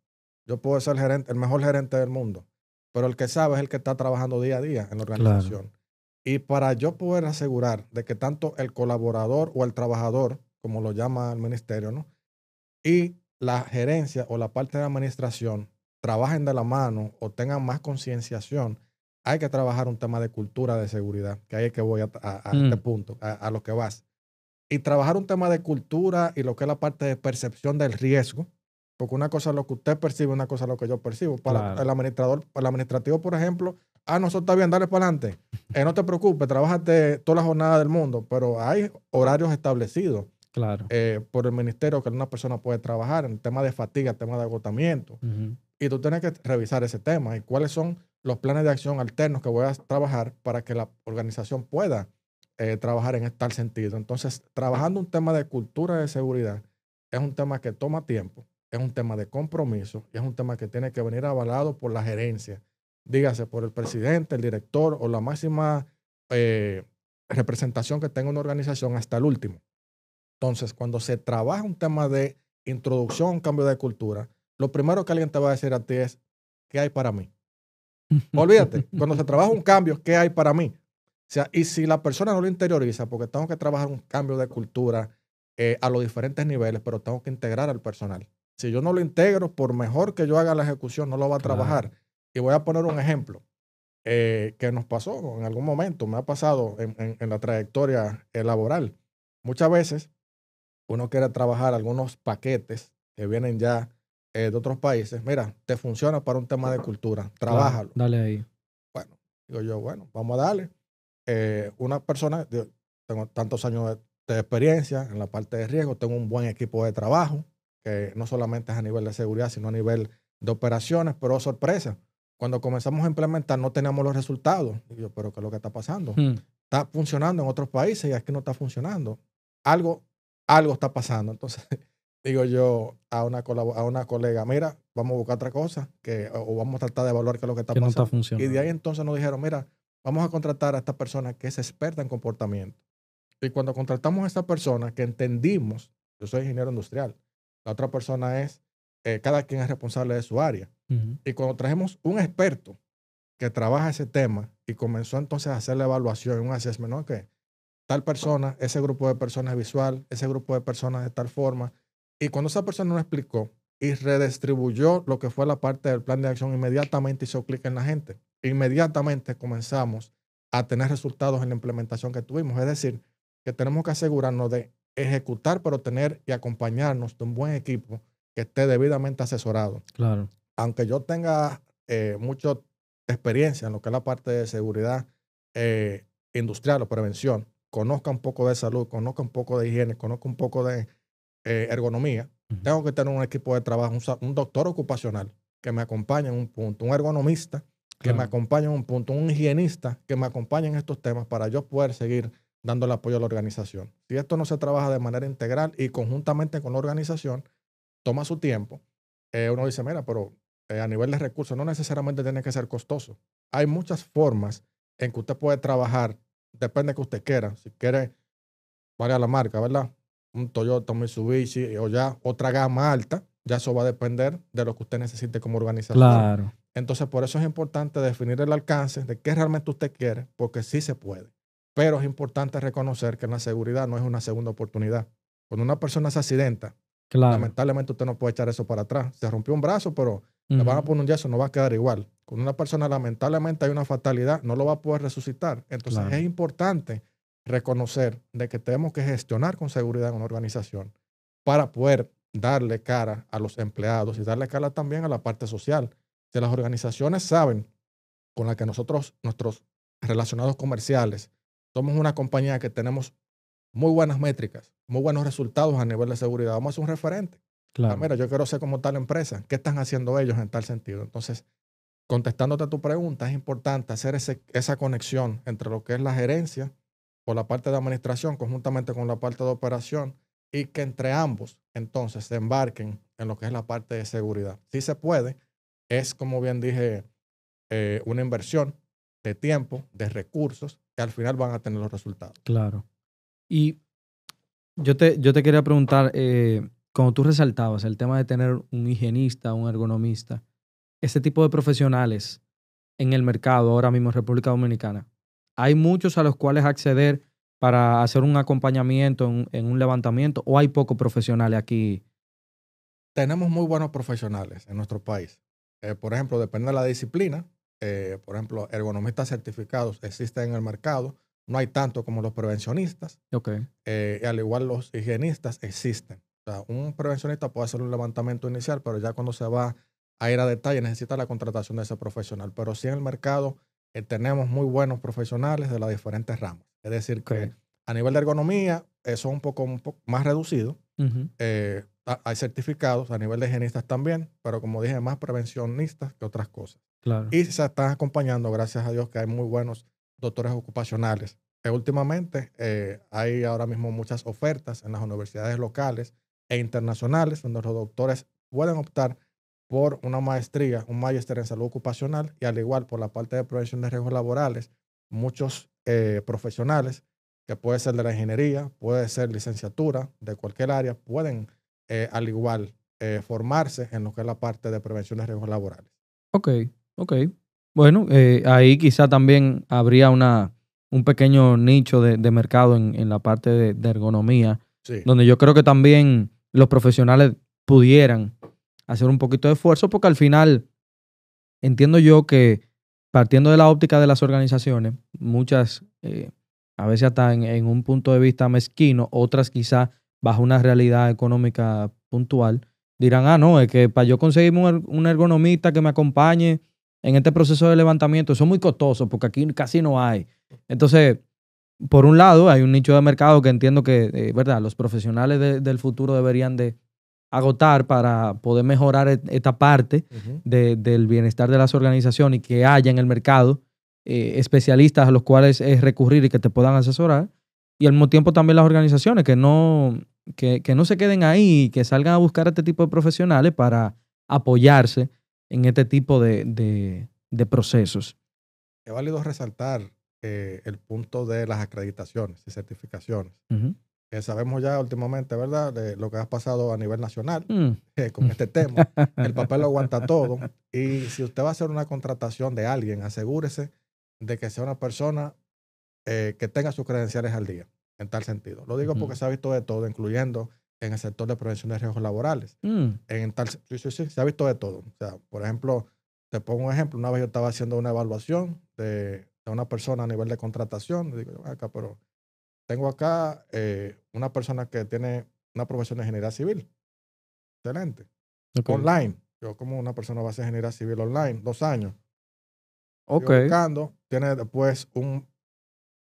Yo puedo ser el, mejor gerente del mundo, pero el que sabe es el que está trabajando día a día en la organización. Y para yo poder asegurar de que tanto el colaborador o el trabajador, como lo llama el ministerio, ¿no? y la gerencia o la parte de la administración trabajen de la mano o tengan más concienciación, hay que trabajar un tema de cultura de seguridad, que ahí es que voy a, este mm. punto, a, lo que vas y trabajar un tema de cultura y lo que es la parte de percepción del riesgo, porque una cosa es lo que usted percibe, una cosa es lo que yo percibo. Para el administrador, para el administrativo, por ejemplo, ah, nosotros está bien, dale para adelante. Eh, no te preocupes, trabajate toda la jornada del mundo, pero hay horarios establecidos. Claro. Eh, por el ministerio que una persona puede trabajar en tema de fatiga, el tema de agotamiento. Y tú tienes que revisar ese tema y cuáles son los planes de acción alternos que voy a trabajar para que la organización pueda eh, trabajar en este tal sentido. Entonces, trabajando un tema de cultura de seguridad es un tema que toma tiempo, es un tema de compromiso y es un tema que tiene que venir avalado por la gerencia, dígase por el presidente, el director o la máxima eh, representación que tenga una organización hasta el último. Entonces, cuando se trabaja un tema de introducción cambio de cultura, lo primero que alguien te va a decir a ti es, ¿qué hay para mí? Olvídate, cuando se trabaja un cambio, ¿qué hay para mí? sea, y si la persona no lo interioriza, porque tengo que trabajar un cambio de cultura eh, a los diferentes niveles, pero tengo que integrar al personal. Si yo no lo integro, por mejor que yo haga la ejecución, no lo va a trabajar. Y voy a poner un ejemplo eh, que nos pasó en algún momento, me ha pasado en, la trayectoria eh, laboral. Muchas veces uno quiere trabajar algunos paquetes que vienen ya de otros países. Mira, te funciona para un tema de cultura, trabájalo. dale ahí. Bueno, digo yo, bueno, vamos a darle. Eh, una persona, tengo tantos años de, experiencia en la parte de riesgo, tengo un buen equipo de trabajo, que no solamente es a nivel de seguridad, sino a nivel de operaciones, pero sorpresa, cuando comenzamos a implementar no teníamos los resultados. yo, pero ¿qué es lo que está pasando? Hmm. Está funcionando en otros países y aquí no está funcionando. Algo, algo está pasando. Entonces, digo yo a una, a una colega, mira, vamos a buscar otra cosa que, o vamos a tratar de evaluar qué es lo que está pasando. y de ahí entonces nos dijeron, mira, vamos a contratar a esta persona que es experta en comportamiento. Y cuando contratamos a esta persona que entendimos, yo soy ingeniero industrial, la otra persona es, eh, cada quien es responsable de su área. Y cuando trajemos un experto que trabaja ese tema y comenzó entonces a hacer la evaluación, un asesor, Que tal persona, ese grupo de personas visual, ese grupo de personas de tal forma. Y cuando esa persona nos explicó y redistribuyó lo que fue la parte del plan de acción, inmediatamente hizo clic en la gente inmediatamente comenzamos a tener resultados en la implementación que tuvimos. Es decir, que tenemos que asegurarnos de ejecutar, pero tener y acompañarnos de un buen equipo que esté debidamente asesorado. Claro. Aunque yo tenga eh, mucha experiencia en lo que es la parte de seguridad eh, industrial o prevención, conozca un poco de salud, conozca un poco de higiene, conozca un poco de eh, ergonomía, tengo que tener un equipo de trabajo, un, un doctor ocupacional que me acompañe en un punto, un ergonomista que me acompañen un punto, un higienista que me acompañe en estos temas para yo poder seguir dando el apoyo a la organización. Si esto no se trabaja de manera integral y conjuntamente con la organización, toma su tiempo. Eh, uno dice, mira, pero eh, a nivel de recursos no necesariamente tiene que ser costoso. Hay muchas formas en que usted puede trabajar, depende de que usted quiera. Si quiere a la marca, ¿verdad? Un Toyota, un Mitsubishi o ya otra gama alta, ya eso va a depender de lo que usted necesite como organización. Claro. Entonces, por eso es importante definir el alcance de qué realmente usted quiere, porque sí se puede. Pero es importante reconocer que la seguridad no es una segunda oportunidad. Cuando una persona se accidenta, lamentablemente usted no puede echar eso para atrás. Se rompió un brazo, pero le van a poner un yeso, no va a quedar igual. Cuando una persona lamentablemente hay una fatalidad, no lo va a poder resucitar. Entonces, es importante reconocer de que tenemos que gestionar con seguridad en una organización para poder darle cara a los empleados y darle cara también a la parte social las organizaciones saben con la que nosotros, nuestros relacionados comerciales, somos una compañía que tenemos muy buenas métricas, muy buenos resultados a nivel de seguridad. Vamos a ser un referente. Ah, claro. mira, yo quiero ser como tal empresa. ¿Qué están haciendo ellos en tal sentido? Entonces, contestándote a tu pregunta, es importante hacer ese, esa conexión entre lo que es la gerencia por la parte de administración conjuntamente con la parte de operación y que entre ambos entonces se embarquen en lo que es la parte de seguridad. Si se puede, es, como bien dije, eh, una inversión de tiempo, de recursos, que al final van a tener los resultados. Claro. Y yo te, yo te quería preguntar, eh, como tú resaltabas, el tema de tener un higienista, un ergonomista, ese tipo de profesionales en el mercado ahora mismo en República Dominicana, ¿hay muchos a los cuales acceder para hacer un acompañamiento en un levantamiento o hay pocos profesionales aquí? Tenemos muy buenos profesionales en nuestro país. Eh, por ejemplo, depende de la disciplina. Eh, por ejemplo, ergonomistas certificados existen en el mercado. No hay tanto como los prevencionistas. Okay. Eh, al igual los higienistas existen. O sea, un prevencionista puede hacer un levantamiento inicial, pero ya cuando se va a ir a detalle necesita la contratación de ese profesional. Pero sí en el mercado tenemos muy buenos profesionales de las diferentes ramas. Es decir, que a nivel de ergonomía, son un poco, un poco más reducidos hay certificados a nivel de higienistas también, pero como dije, más prevencionistas que otras cosas. Y se están acompañando, gracias a Dios, que hay muy buenos doctores ocupacionales. Eh, últimamente eh, hay ahora mismo muchas ofertas en las universidades locales e internacionales, donde los doctores pueden optar por una maestría, un máster en salud ocupacional y al igual por la parte de prevención de riesgos laborales, muchos eh, profesionales, que puede ser de la ingeniería, puede ser licenciatura, de cualquier área, pueden eh, al igual, eh, formarse en lo que es la parte de prevención de riesgos laborales. Ok, ok. Bueno, eh, ahí quizá también habría una, un pequeño nicho de, mercado en, la parte de, ergonomía, donde yo creo que también los profesionales pudieran hacer un poquito de esfuerzo, porque al final entiendo yo que partiendo de la óptica de las organizaciones, muchas a veces hasta en, en un punto de vista mezquino, otras quizá bajo una realidad económica puntual, dirán, ah, no, es que para yo conseguirme er, un, ergonomista que me acompañe en este proceso de levantamiento, eso es muy costoso porque aquí casi no hay. Entonces, por un lado, hay un nicho de mercado que entiendo que, eh, ¿verdad? Los profesionales del futuro deberían de agotar para poder mejorar esta parte del bienestar de las organizaciones y que haya en el mercado eh, especialistas a los cuales es recurrir y que te puedan asesorar y al mismo tiempo también las organizaciones que no, que, no se queden ahí, y que salgan a buscar a este tipo de profesionales para apoyarse en este tipo de, procesos. Es válido resaltar eh, el punto de las acreditaciones y certificaciones. que sabemos ya últimamente, ¿verdad?, de lo que ha pasado a nivel nacional mm. eh, con este tema. el papel lo aguanta todo. Y si usted va a hacer una contratación de alguien, asegúrese de que sea una persona eh, que tenga sus credenciales al día, en tal sentido. Lo digo porque se ha visto de todo, incluyendo en el sector de prevención de riesgos laborales. Mm. sí, sí, sí, se ha visto de todo. O sea, por ejemplo, te pongo un ejemplo. Una vez yo estaba haciendo una evaluación de, una persona a nivel de contratación. digo, acá, pero tengo acá eh, una persona que tiene una profesión de ingeniería civil. Excelente. Online. Yo como una persona va a ser ingeniería civil online, dos años. Ok. buscando, tiene después un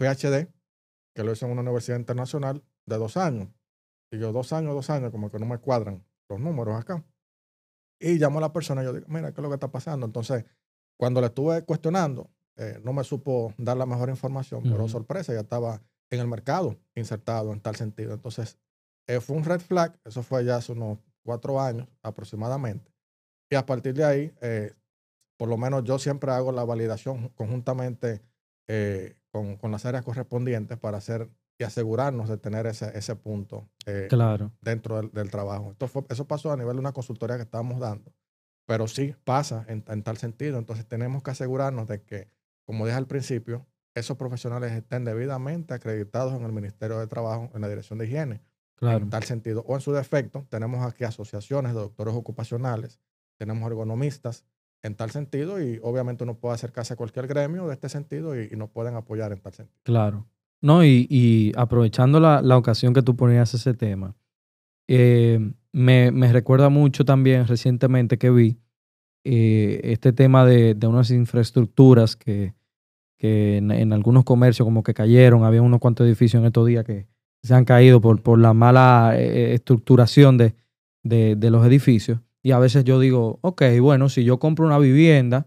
PhD, que lo hizo en una universidad internacional de dos años. Y yo, dos años, dos años, como que no me cuadran los números acá. Y llamo a la persona y yo digo, mira, ¿qué es lo que está pasando? Entonces, cuando le estuve cuestionando, eh, no me supo dar la mejor información, pero sorpresa, ya estaba en el mercado insertado en tal sentido. Entonces, eh, fue un red flag, eso fue ya hace unos cuatro años aproximadamente. Y a partir de ahí, eh, por lo menos yo siempre hago la validación conjuntamente con, las áreas correspondientes para hacer y asegurarnos de tener ese, ese punto eh, dentro del, trabajo. eso pasó a nivel de una consultoría que estábamos dando, pero sí pasa en, tal sentido. Entonces tenemos que asegurarnos de que, como dije al principio, esos profesionales estén debidamente acreditados en el Ministerio de Trabajo, en la Dirección de Higiene. Claro. En tal sentido, o en su defecto, tenemos aquí asociaciones de doctores ocupacionales, tenemos ergonomistas, en tal sentido y obviamente uno puede acercarse a cualquier gremio de este sentido y, no nos pueden apoyar en tal sentido. Claro. No, y, aprovechando la, ocasión que tú ponías ese tema, eh, me, recuerda mucho también recientemente que vi eh, este tema de, unas infraestructuras que, que en, algunos comercios como que cayeron, había unos cuantos edificios en estos días que se han caído por, por la mala eh, estructuración de, de los edificios. Y a veces yo digo, ok, bueno, si yo compro una vivienda,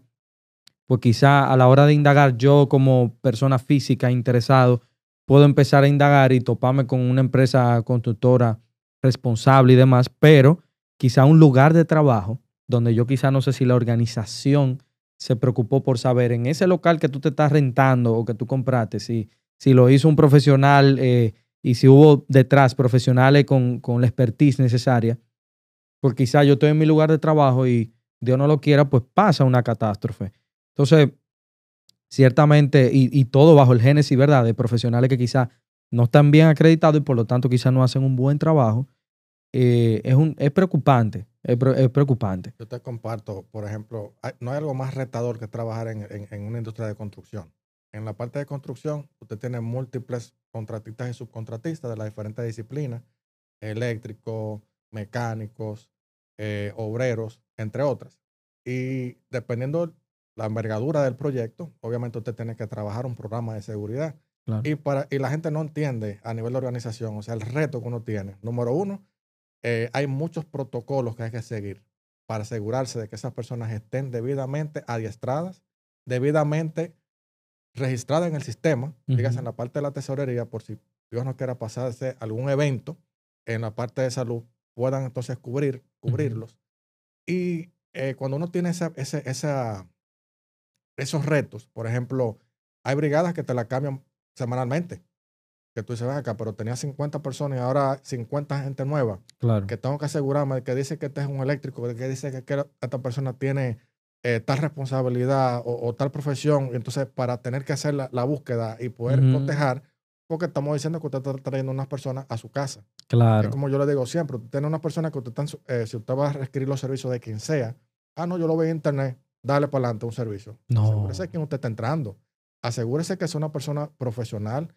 pues quizá a la hora de indagar yo como persona física interesado, puedo empezar a indagar y toparme con una empresa constructora responsable y demás, pero quizá un lugar de trabajo donde yo quizá no sé si la organización se preocupó por saber en ese local que tú te estás rentando o que tú compraste, si, si lo hizo un profesional eh, y si hubo detrás profesionales con la expertise necesaria porque quizá yo estoy en mi lugar de trabajo y Dios no lo quiera, pues pasa una catástrofe. Entonces, ciertamente, y, todo bajo el génesis, ¿verdad?, de profesionales que quizás no están bien acreditados y por lo tanto quizás no hacen un buen trabajo, eh, es, un, es preocupante, es, preocupante. Yo te comparto, por ejemplo, no hay algo más retador que trabajar en, una industria de construcción. En la parte de construcción, usted tiene múltiples contratistas y subcontratistas de las diferentes disciplinas, eléctricos, mecánicos, eh, obreros, entre otras. Y dependiendo la envergadura del proyecto, obviamente usted tiene que trabajar un programa de seguridad. Y, para, y la gente no entiende a nivel de organización, o sea, el reto que uno tiene. Número uno, eh, hay muchos protocolos que hay que seguir para asegurarse de que esas personas estén debidamente adiestradas, debidamente registradas en el sistema, digas en la parte de la tesorería, por si Dios no quiera pasarse algún evento en la parte de salud, puedan entonces cubrir cubrirlos. Y eh, cuando uno tiene esa, esa, esos retos, por ejemplo, hay brigadas que te la cambian semanalmente. Que tú dices, acá, pero tenía 50 personas y ahora 50 gente nueva. Claro. Que tengo que asegurarme de que dice que este es un eléctrico, que dice que, esta persona tiene eh, tal responsabilidad o, tal profesión. Entonces, para tener que hacer la, búsqueda y poder cotejar, porque estamos diciendo que usted está trayendo unas personas a su casa. Claro. como yo le digo siempre, usted tiene una persona que usted está, eh, si usted va a reescribir los servicios de quien sea, ah, no, yo lo veo en internet, dale para adelante un servicio. No. Asegúrese que usted está entrando. Asegúrese que es una persona profesional,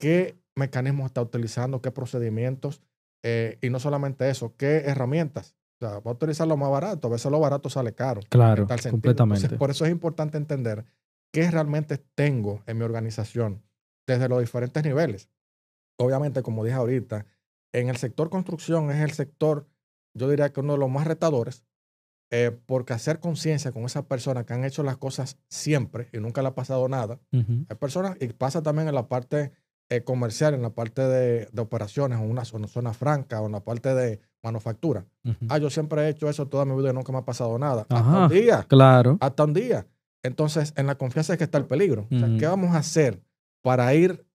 qué mecanismos está utilizando, qué procedimientos, eh, y no solamente eso, qué herramientas. O sea, va a utilizar lo más barato, a veces lo barato sale caro. Claro, completamente. por eso es importante entender qué realmente tengo en mi organización desde los diferentes niveles. Obviamente, como dije ahorita, en el sector construcción es el sector, yo diría que uno de los más retadores, eh, porque hacer conciencia con esas personas que han hecho las cosas siempre y nunca le ha pasado nada, hay personas, y pasa también en la parte eh, comercial, en la parte de, operaciones, en una, zona, franca o en la parte de manufactura. Ah, yo siempre he hecho eso toda mi vida y nunca me ha pasado nada. Ajá, hasta un día. Claro. Hasta un día. Entonces, en la confianza es que está el peligro. ¿qué vamos a hacer? para ir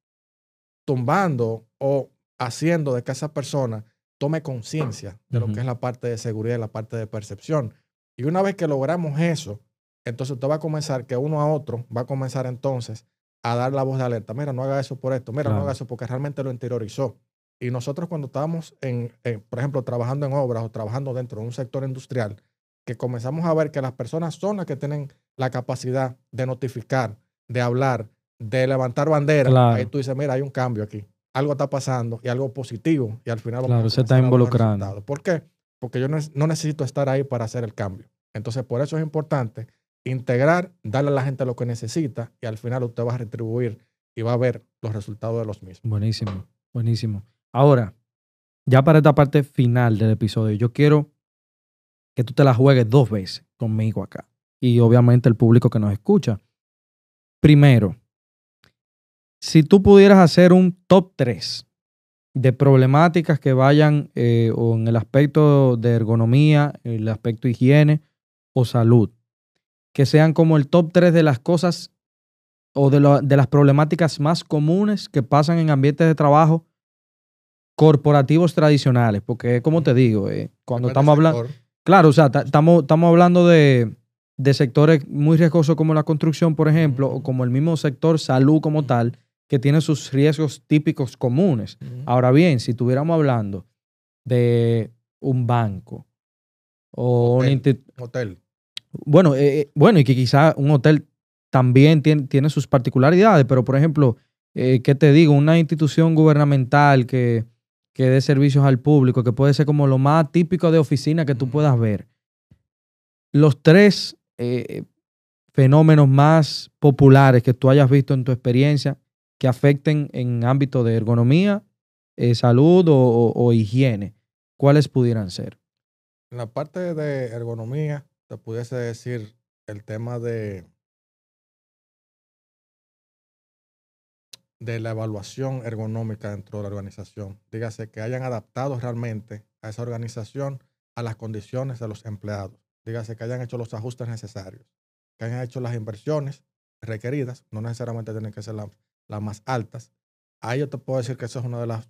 tumbando o haciendo de que esa persona tome conciencia de lo que es la parte de seguridad y la parte de percepción. Y una vez que logramos eso, entonces usted va a comenzar que uno a otro va a comenzar entonces a dar la voz de alerta. Mira, no haga eso por esto. Mira, no haga eso porque realmente lo interiorizó. Y nosotros cuando estábamos, en, eh, por ejemplo, trabajando en obras o trabajando dentro de un sector industrial, que comenzamos a ver que las personas son las que tienen la capacidad de notificar, de hablar, de levantar bandera, ahí tú dices, mira, hay un cambio aquí. Algo está pasando y algo positivo. Y al final se está involucrando. ¿Por qué? Porque yo no necesito estar ahí para hacer el cambio. Entonces, por eso es importante integrar, darle a la gente lo que necesita y al final usted va a retribuir y va a ver los resultados de los mismos. Buenísimo, buenísimo. Ahora, ya para esta parte final del episodio, yo quiero que tú te la juegues dos veces conmigo acá y obviamente el público que nos escucha. Primero, si tú pudieras hacer un top 3 de problemáticas que vayan eh, o en el aspecto de ergonomía, el aspecto higiene o salud, que sean como el top 3 de las cosas o de, las problemáticas más comunes que pasan en ambientes de trabajo corporativos tradicionales, porque como te digo, eh, cuando estamos hablando, claro, o sea, estamos hablando de, sectores muy riesgosos como la construcción, por ejemplo, o como el mismo sector salud como tal, que tiene sus riesgos típicos comunes. Ahora bien, si estuviéramos hablando de un banco o un hotel. Bueno, eh, eh, bueno, y que quizá un hotel también tiene, sus particularidades, pero por ejemplo, eh, ¿qué te digo? Una institución gubernamental que, que dé servicios al público, que puede ser como lo más típico de oficina que tú puedas ver. Los tres fenómenos más populares que tú hayas visto en tu experiencia, que afecten en ámbito de ergonomía, eh, salud o, higiene. ¿Cuáles pudieran ser? En la parte de ergonomía, te pudiese decir el tema de, de la evaluación ergonómica dentro de la organización. Dígase que hayan adaptado realmente a esa organización a las condiciones de los empleados. Dígase que hayan hecho los ajustes necesarios, que hayan hecho las inversiones requeridas, no necesariamente tienen que ser las las más altas. Ahí yo te puedo decir que eso es uno de las,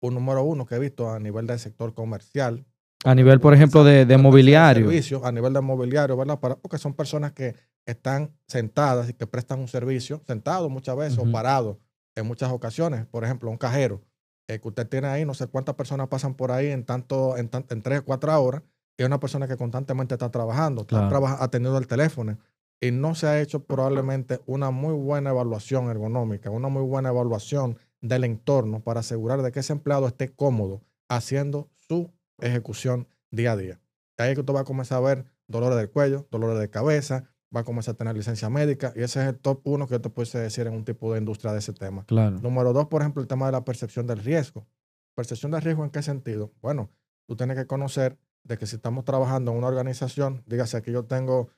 un número uno que he visto a nivel del sector comercial. A nivel, por ejemplo, de, mobiliario. servicios a nivel de mobiliario, ¿verdad? porque son personas que están sentadas y que prestan un servicio, sentados muchas veces o parados en muchas ocasiones. Por ejemplo, un cajero eh, que usted tiene ahí, no sé cuántas personas pasan por ahí en tanto, en, en tres o cuatro horas, y es una persona que constantemente está trabajando, está atendiendo el teléfono, y no se ha hecho probablemente una muy buena evaluación ergonómica, una muy buena evaluación del entorno para asegurar de que ese empleado esté cómodo haciendo su ejecución día a día. Ahí es que tú va a comenzar a ver dolores del cuello, dolores de cabeza, va a comenzar a tener licencia médica y ese es el top uno que yo te decir en un tipo de industria de ese tema. Claro. Número dos, por ejemplo, el tema de la percepción del riesgo. ¿Percepción del riesgo en qué sentido? Bueno, tú tienes que conocer de que si estamos trabajando en una organización, dígase que yo tengo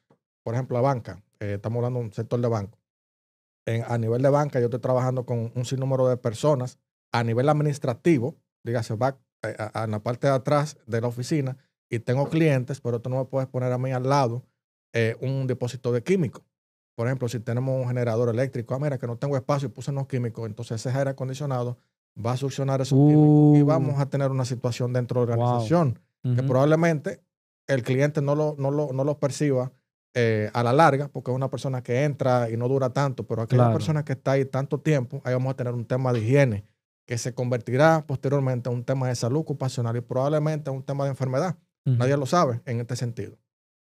por ejemplo, la banca, eh, estamos hablando de un sector de banco. a nivel de banca, yo estoy trabajando con un sinnúmero de personas. A nivel administrativo, diga, se va eh, a la parte de atrás de la oficina y tengo clientes, pero tú no me puedes poner a mí al lado eh, un depósito de químicos. Por ejemplo, si tenemos un generador eléctrico, ah, mira que no tengo espacio y puse unos químicos, entonces ese aire acondicionado va a succionar esos químicos y vamos uh. a tener una situación dentro de la organización que probablemente el cliente no lo, no lo, no lo perciba eh, a la larga, porque es una persona que entra y no dura tanto, pero aquellas personas persona que está ahí tanto tiempo, ahí vamos a tener un tema de higiene que se convertirá posteriormente en un tema de salud ocupacional y probablemente en un tema de enfermedad. Nadie lo sabe en este sentido.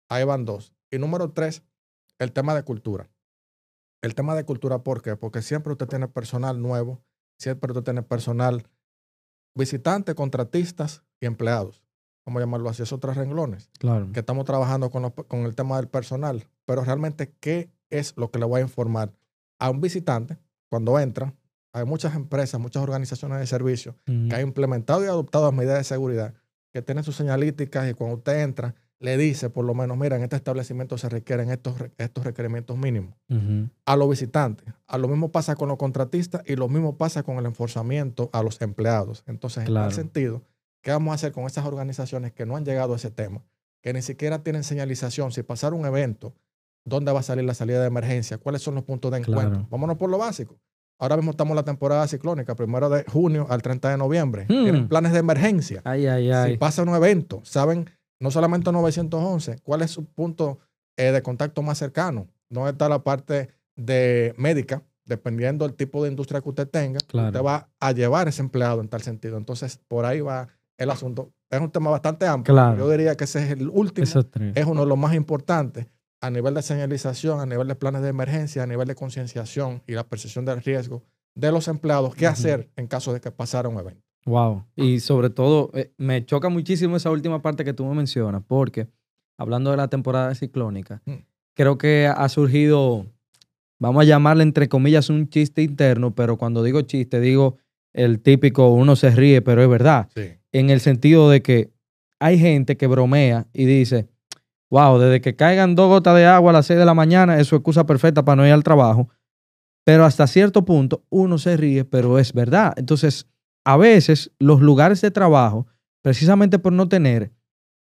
Ahí van dos. Y número tres, el tema de cultura. El tema de cultura, ¿por qué? Porque siempre usted tiene personal nuevo, siempre usted tiene personal visitante, contratistas y empleados llamarlo así, esos tres renglones. Claro. Que estamos trabajando con, el tema del personal. Pero realmente, ¿qué es lo que le voy a informar a un visitante cuando entra? Hay muchas empresas, muchas organizaciones de servicio que han implementado y adoptado las medidas de seguridad, que tienen sus señalíticas y cuando usted entra, le dice por lo menos, mira, en este establecimiento se requieren estos, estos requerimientos mínimos a los visitantes. A lo mismo pasa con los contratistas y lo mismo pasa con el enforzamiento a los empleados. Entonces, en ese sentido, ¿Qué vamos a hacer con esas organizaciones que no han llegado a ese tema, que ni siquiera tienen señalización? Si pasar un evento, ¿dónde va a salir la salida de emergencia? ¿Cuáles son los puntos de encuentro? Vámonos por lo básico. Ahora mismo estamos en la temporada ciclónica, primero de junio al 30 de noviembre. Tienen hmm. planes de emergencia. Ay, Si pasa un evento, saben no solamente 911, cuál es su punto eh, de contacto más cercano. ¿Dónde está la parte de médica, dependiendo del tipo de industria que usted tenga, usted va a llevar ese empleado en tal sentido. Entonces, por ahí va el asunto. Es un tema bastante amplio. Yo diría que ese es el último. Es uno de los más importantes a nivel de señalización, a nivel de planes de emergencia, a nivel de concienciación y la percepción del riesgo de los empleados, qué hacer en caso de que pasara un evento. Wow. Y sobre todo, eh, me choca muchísimo esa última parte que tú me mencionas, porque hablando de la temporada ciclónica, mm. creo que ha surgido, vamos a llamarle entre comillas, un chiste interno, pero cuando digo chiste, digo el típico, uno se ríe, pero es verdad. Sí en el sentido de que hay gente que bromea y dice, wow, desde que caigan dos gotas de agua a las 6 de la mañana es su excusa perfecta para no ir al trabajo. Pero hasta cierto punto uno se ríe, pero es verdad. Entonces, a veces los lugares de trabajo, precisamente por no tener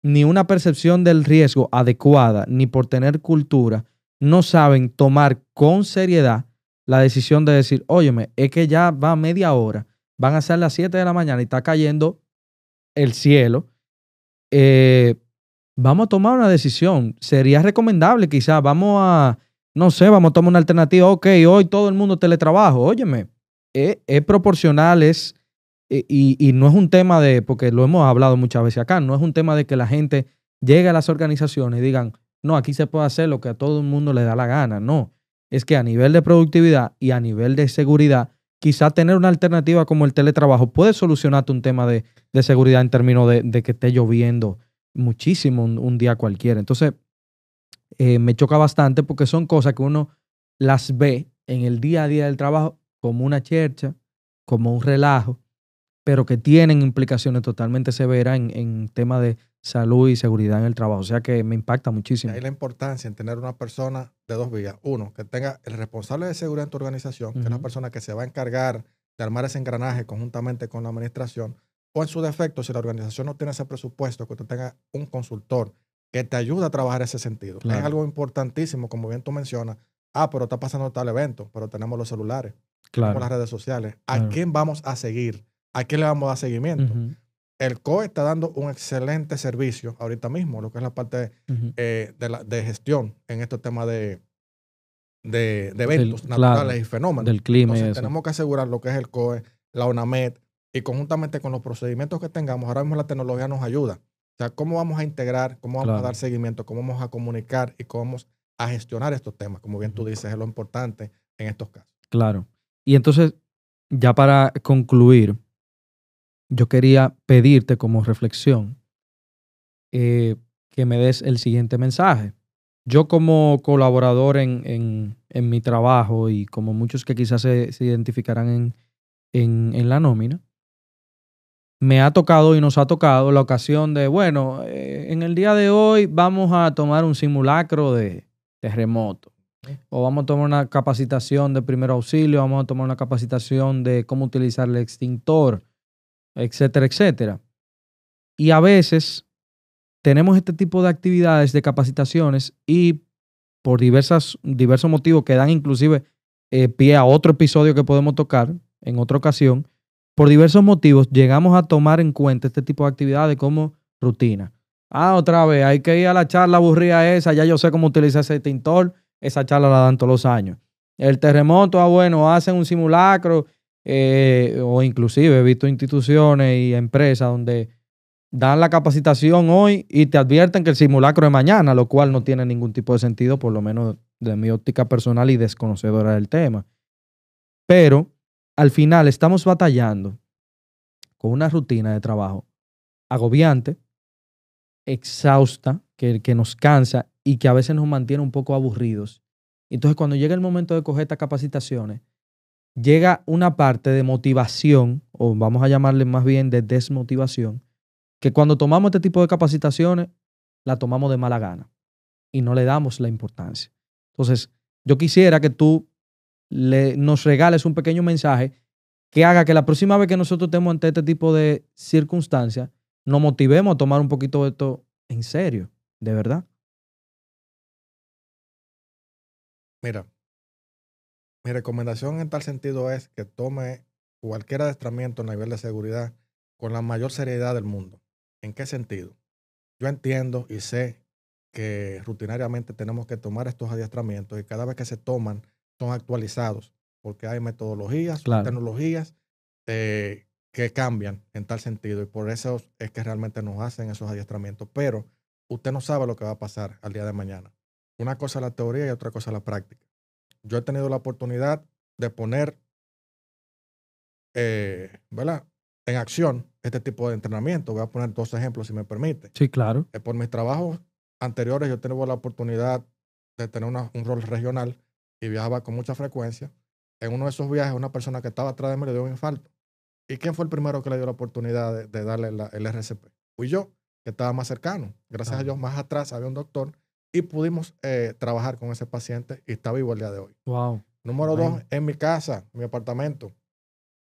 ni una percepción del riesgo adecuada, ni por tener cultura, no saben tomar con seriedad la decisión de decir, óyeme, es que ya va media hora, van a ser las 7 de la mañana y está cayendo el cielo, eh, vamos a tomar una decisión. Sería recomendable quizás, vamos a, no sé, vamos a tomar una alternativa. Ok, hoy todo el mundo teletrabajo. Óyeme, e, es, proporcional, es, e, y, y, no es un tema de, porque lo hemos hablado muchas veces acá, no es un tema de que la gente llegue a las organizaciones y digan, no, aquí se puede hacer lo que a todo el mundo le da la gana. No, es que a nivel de productividad y a nivel de seguridad, quizá tener una alternativa como el teletrabajo puede solucionarte un tema de, seguridad en términos de, que esté lloviendo muchísimo un, día cualquiera. Entonces, eh, me choca bastante porque son cosas que uno las ve en el día a día del trabajo como una chercha, como un relajo, pero que tienen implicaciones totalmente severas en, en temas de, salud y seguridad en el trabajo. O sea que me impacta muchísimo. ahí la importancia en tener una persona de dos vías. Uno, que tenga el responsable de seguridad en tu organización, que es la persona que se va a encargar de armar ese engranaje conjuntamente con la administración. O en su defecto, si la organización no tiene ese presupuesto, que usted tenga un consultor que te ayude a trabajar ese sentido. Es algo importantísimo, como bien tú mencionas. Ah, pero está pasando tal evento, pero tenemos los celulares, tenemos las redes sociales. ¿A quién vamos a seguir? ¿A quién le vamos a dar seguimiento? el COE está dando un excelente servicio ahorita mismo, lo que es la parte eh, de, gestión en estos temas de, eventos naturales y fenómenos. Del clima. tenemos que asegurar lo que es el COE, la UNAMED, y conjuntamente con los procedimientos que tengamos, ahora mismo la tecnología nos ayuda. O sea, cómo vamos a integrar, cómo vamos a dar seguimiento, cómo vamos a comunicar y cómo vamos a gestionar estos temas. Como bien tú dices, es lo importante en estos casos. Claro. Y entonces, ya para concluir, yo quería pedirte como reflexión eh, que me des el siguiente mensaje. Yo como colaborador en, en, mi trabajo y como muchos que quizás se, identificarán en, en, la nómina, me ha tocado y nos ha tocado la ocasión de, bueno, eh, en el día de hoy vamos a tomar un simulacro de terremoto. O vamos a tomar una capacitación de primer auxilio, vamos a tomar una capacitación de cómo utilizar el extintor, etcétera, etcétera. Y a veces tenemos este tipo de actividades, de capacitaciones y por diversas, diversos motivos que dan inclusive eh, pie a otro episodio que podemos tocar en otra ocasión, por diversos motivos llegamos a tomar en cuenta este tipo de actividades como rutina. Ah, otra vez, hay que ir a la charla aburrida esa, ya yo sé cómo utilizar ese tintor, esa charla la dan todos los años. El terremoto, ah, bueno, hacen un simulacro eh, o inclusive he visto instituciones y empresas donde dan la capacitación hoy y te advierten que el simulacro es mañana, lo cual no tiene ningún tipo de sentido, por lo menos de mi óptica personal y desconocedora del tema. Pero al final estamos batallando con una rutina de trabajo agobiante, exhausta, que, que nos cansa y que a veces nos mantiene un poco aburridos. Entonces, cuando llega el momento de coger estas capacitaciones, llega una parte de motivación, o vamos a llamarle más bien de desmotivación, que cuando tomamos este tipo de capacitaciones, la tomamos de mala gana y no le damos la importancia. Entonces, yo quisiera que tú le, nos regales un pequeño mensaje que haga que la próxima vez que nosotros estemos ante este tipo de circunstancias, nos motivemos a tomar un poquito de esto en serio, de verdad. Mira, mi recomendación en tal sentido es que tome cualquier adiestramiento a nivel de seguridad con la mayor seriedad del mundo. ¿En qué sentido? Yo entiendo y sé que rutinariamente tenemos que tomar estos adiestramientos y cada vez que se toman son actualizados porque hay metodologías, tecnologías eh, que cambian en tal sentido y por eso es que realmente nos hacen esos adiestramientos. Pero usted no sabe lo que va a pasar al día de mañana. Una cosa es la teoría y otra cosa es la práctica yo he tenido la oportunidad de poner eh, en acción este tipo de entrenamiento. Voy a poner dos ejemplos, si me permite. Sí, claro. Eh, por mis trabajos anteriores, yo tengo la oportunidad de tener un rol regional y viajaba con mucha frecuencia. En uno de esos viajes, una persona que estaba atrás de mí le dio un infarto. ¿Y quién fue el primero que le dio la oportunidad de, darle el RCP? Fui yo, que estaba más cercano. Gracias a Dios, más atrás había un doctor y pudimos eh, trabajar con ese paciente y está vivo el día de hoy. Wow. Número dos, en mi casa, mi apartamento.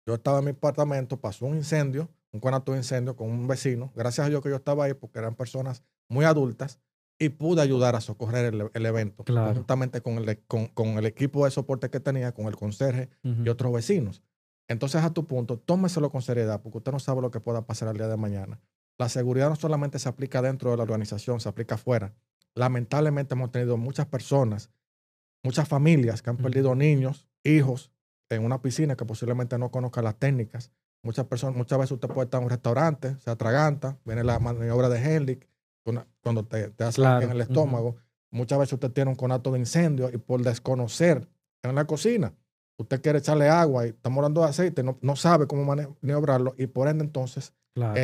Yo estaba en mi apartamento, pasó un incendio, un conato de incendio con un vecino. Gracias a Dios que yo estaba ahí porque eran personas muy adultas y pude ayudar a socorrer el, evento. Claro. Juntamente con el, con, el, equipo de soporte que tenía, con el conserje y otros vecinos. Entonces, a tu punto, tómeselo con seriedad porque usted no sabe lo que pueda pasar el día de mañana. La seguridad no solamente se aplica dentro de la organización, se aplica afuera. Lamentablemente hemos tenido muchas personas, muchas familias que han perdido niños, hijos en una piscina que posiblemente no conozca las técnicas. Muchas personas, muchas veces usted puede estar en un restaurante, se atraganta, viene la maniobra de Hendrik cuando te, te hace claro. en el estómago. Muchas veces usted tiene un conato de incendio y por desconocer en la cocina, usted quiere echarle agua y está morando de aceite, no, no sabe cómo maniobrarlo y por ende entonces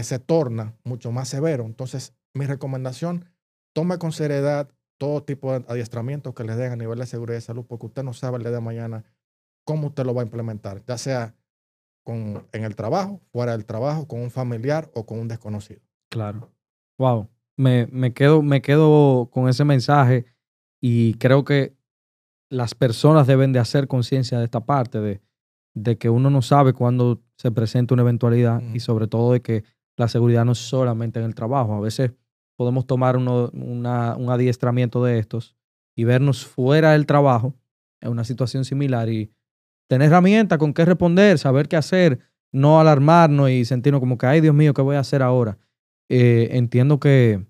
se torna mucho más severo. Entonces, mi recomendación es tome con seriedad todo tipo de adiestramientos que les den a nivel de seguridad y salud, porque usted no sabe el día de mañana cómo usted lo va a implementar, ya sea con, en el trabajo, fuera del trabajo, con un familiar o con un desconocido. Claro. Wow. Me, me, quedo, me quedo con ese mensaje y creo que las personas deben de hacer conciencia de esta parte, de, de que uno no sabe cuándo se presenta una eventualidad y sobre todo de que la seguridad no es solamente en el trabajo. A veces podemos tomar un adiestramiento de estos y vernos fuera del trabajo en una situación similar y tener herramientas con qué responder, saber qué hacer, no alarmarnos y sentirnos como que, ay Dios mío, ¿qué voy a hacer ahora? Eh, entiendo que,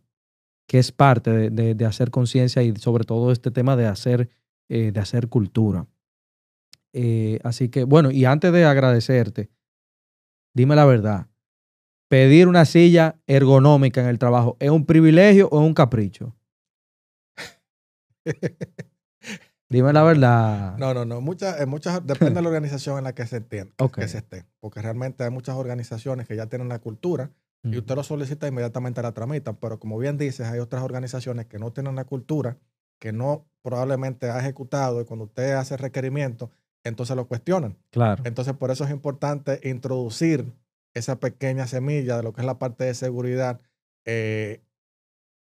que es parte de, hacer conciencia y sobre todo este tema de hacer, eh, de hacer cultura. Eh, así que, bueno, y antes de agradecerte, dime la verdad, pedir una silla ergonómica en el trabajo, ¿es un privilegio o es un capricho? Dime la verdad. No, no, no. Muchas, eh, muchas, depende de la organización en la que se, entienda, que se esté. Porque realmente hay muchas organizaciones que ya tienen la cultura y usted lo solicita inmediatamente la tramitan. Pero como bien dices, hay otras organizaciones que no tienen la cultura, que no probablemente ha ejecutado y cuando usted hace requerimiento, entonces lo cuestionan. Claro. Entonces por eso es importante introducir esa pequeña semilla de lo que es la parte de seguridad, eh,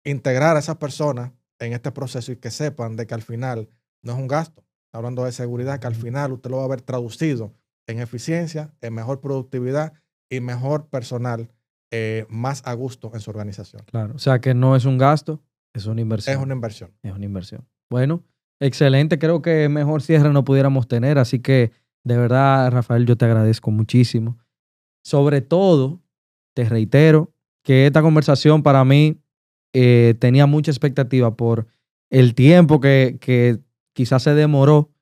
integrar a esas personas en este proceso y que sepan de que al final no es un gasto. Hablando de seguridad, que al final usted lo va a ver traducido en eficiencia, en mejor productividad y mejor personal eh, más a gusto en su organización. Claro, o sea que no es un gasto, es una inversión. Es una inversión. Es una inversión. Bueno, excelente, creo que mejor cierre no pudiéramos tener, así que de verdad, Rafael, yo te agradezco muchísimo. Sobre todo, te reitero que esta conversación para mí eh, tenía mucha expectativa por el tiempo que, quizás se demoró,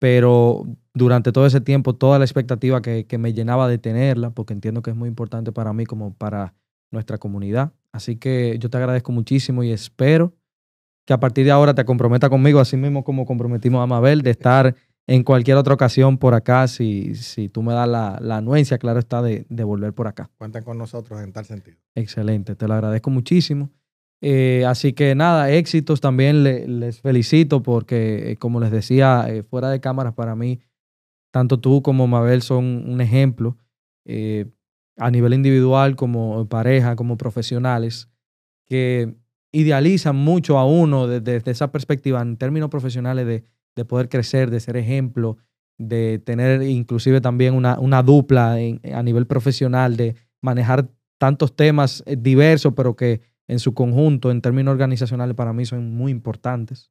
pero durante todo ese tiempo, toda la expectativa que, me llenaba de tenerla, porque entiendo que es muy importante para mí como para nuestra comunidad. Así que yo te agradezco muchísimo y espero que a partir de ahora te comprometa conmigo, así mismo como comprometimos a Mabel, de estar en cualquier otra ocasión por acá, si, si tú me das la, anuencia, claro está, de, volver por acá. Cuentan con nosotros en tal sentido. Excelente, te lo agradezco muchísimo. Eh, así que nada, éxitos también les felicito porque, eh, como les decía, eh, fuera de cámaras para mí, tanto tú como Mabel son un ejemplo a nivel individual, como pareja, como profesionales, que idealizan mucho a uno desde esa perspectiva en términos profesionales de de poder crecer, de ser ejemplo, de tener inclusive también una, dupla a nivel profesional, de manejar tantos temas eh, diversos, pero que en su conjunto, en términos organizacionales, para mí son muy importantes.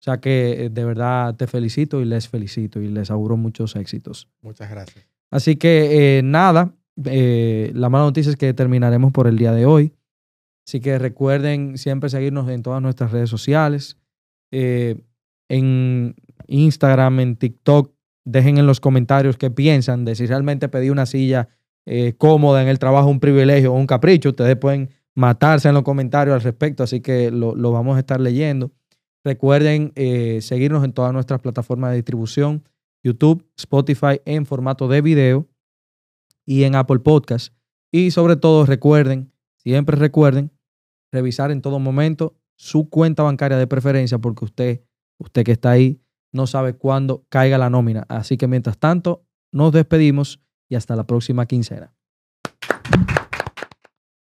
O sea que eh, de verdad te felicito y les felicito y les auguro muchos éxitos. Muchas gracias. Así que eh, nada, la mala noticia es que terminaremos por el día de hoy. Así que recuerden siempre seguirnos en todas nuestras redes sociales en Instagram, en TikTok, dejen en los comentarios qué piensan de si realmente pedí una silla eh, cómoda en el trabajo, un privilegio o un capricho. Ustedes pueden matarse en los comentarios al respecto, así que lo, vamos a estar leyendo. Recuerden eh, seguirnos en todas nuestras plataformas de distribución, YouTube, Spotify en formato de video y en Apple Podcast. Y sobre todo recuerden, siempre recuerden, revisar en todo momento su cuenta bancaria de preferencia porque usted Usted que está ahí no sabe cuándo caiga la nómina. Así que mientras tanto, nos despedimos y hasta la próxima quincena.